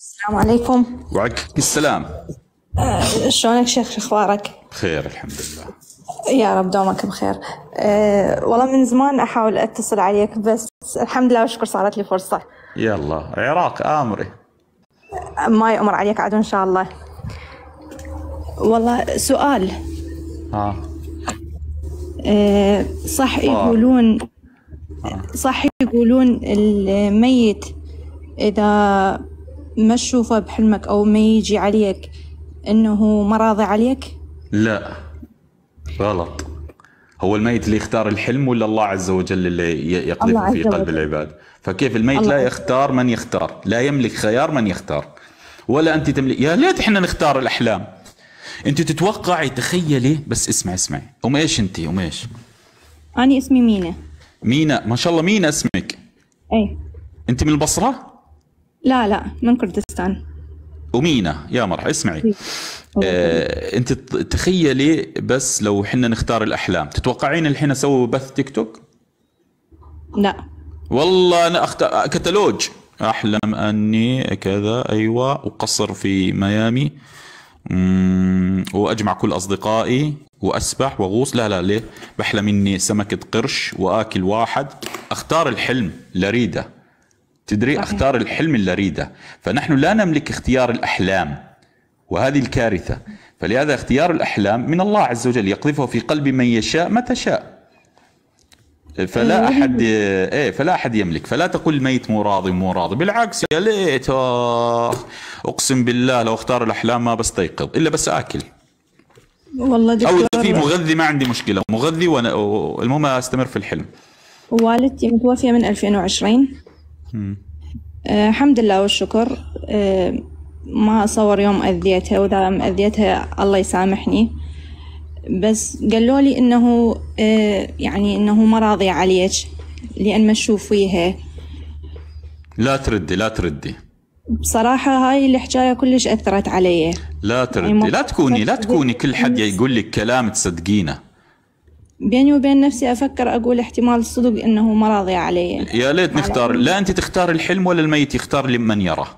السلام عليكم وعليكم السلام آه، شلونك شيخ اخبارك بخير الحمد لله يا رب دومك بخير أه والله من زمان احاول اتصل عليك بس الحمد لله والشكر صارت لي فرصه يلا عراق امري ما يأمر عليك عاد ان شاء الله والله سؤال ها أه صح يقولون صح يقولون الميت اذا ما تشوفه بحلمك أو ما يجي عليك أنه ما راضي عليك؟ لا غلط هو الميت اللي يختار الحلم ولا الله عز وجل اللي يقذفه في قلب العباد فكيف الميت لا يختار من يختار لا يملك خيار من يختار ولا أنت تملك يا ليت إحنا نختار الأحلام أنت تتوقعي تخيلي بس اسمعي اسمعي أم إيش أنت أم إيش أنا اسمي مينا مينا ما شاء الله مينا اسمك أي أنت من البصرة لا لا من كردستان أمينة يا مرحبا اسمعي إيه. آه، انت تخيلي بس لو حنا نختار الاحلام تتوقعين الحين اسوي بث تيك توك لا والله انا أخت... كتالوج احلم اني كذا ايوه وقصر في ميامي مم... واجمع كل اصدقائي واسبح واغوص لا لا ليه بحلم اني سمكه قرش واكل واحد اختار الحلم لريده تدري صحيح. اختار الحلم اللي اريده فنحن لا نملك اختيار الاحلام وهذه الكارثه فلهذا اختيار الاحلام من الله عز وجل يقذفه في قلب من يشاء متى شاء فلا إيه، احد ايه فلا احد يملك فلا تقل ميت مو راضي مو راضي بالعكس يا ليت اقسم بالله لو اختار الاحلام ما بستيقظ الا بس اكل والله دكتور او في مغذي ما عندي مشكله مغذي وانا المهم استمر في الحلم والدتي متوفيه من 2020 أه، الحمد لله والشكر أه، ما أصور يوم أذيتها وإذا أذيتها الله يسامحني بس قالوا لي إنه أه، يعني إنه ما راضي عليك لأن ما فيها لا تردي لا تردي بصراحة هاي الحكاية كلش أثرت علي لا تردي يعني لا تكوني لا تكوني كل حد يقول لك كلام تصدقينه بيني وبين نفسي افكر اقول احتمال الصدق انه ما راضي علي يا ليت نختار لا انت تختار الحلم ولا الميت يختار لمن يراه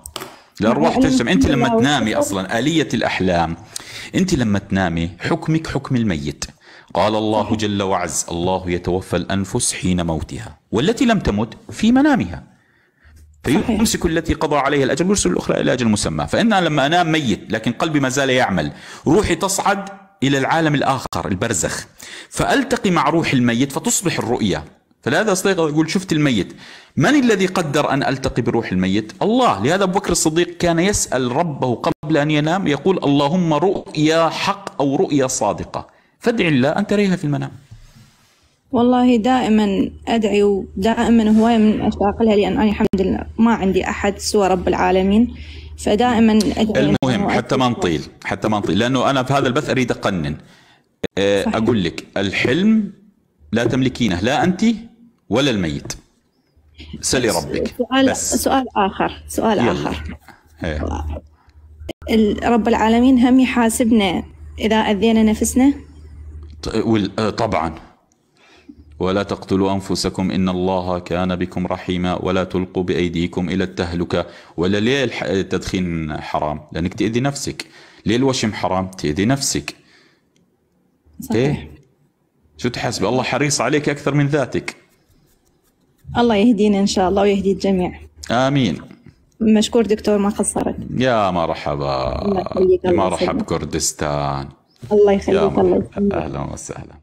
الارواح نعم، تجسم انت لما تنامي اصلا اليه الاحلام انت لما تنامي حكمك حكم الميت قال الله نعم. جل وعز الله يتوفى الانفس حين موتها والتي لم تمت في منامها فيمسك التي قضى عليها الاجل ويرسل الاخرى الى اجل مسمى فانا لما انام ميت لكن قلبي ما زال يعمل روحي تصعد إلى العالم الآخر البرزخ فألتقي مع روح الميت فتصبح الرؤيا فلهذا استيقظ يقول شفت الميت من الذي قدر أن ألتقي بروح الميت الله لهذا أبو بكر الصديق كان يسأل ربه قبل أن ينام يقول اللهم رؤيا حق أو رؤيا صادقة فادع الله أن تريها في المنام والله دائما أدعي ودائما هواية من أشتاق لها لأن أنا الحمد لله ما عندي أحد سوى رب العالمين فدائما أدعي المهم حتى ما نطيل حتى ما نطيل لانه انا في هذا البث اريد اقنن آه، صحيح. اقول لك الحلم لا تملكينه لا انت ولا الميت سلي ربك سؤال بس. سؤال اخر سؤال يلا. اخر هي. إيه. رب العالمين هم يحاسبنا اذا اذينا نفسنا آه، طبعا ولا تقتلوا أنفسكم إن الله كان بكم رحيما ولا تلقوا بأيديكم إلى التهلكة ولا ليه التدخين حرام لأنك تأذي نفسك ليه الوشم حرام تأذي نفسك صحيح إيه؟ شو تحسب الله حريص عليك أكثر من ذاتك الله يهدينا إن شاء الله ويهدي الجميع آمين مشكور دكتور ما خسرك يا مرحبا مرحب كردستان الله يخليك الله يخليك اهلا وسهلا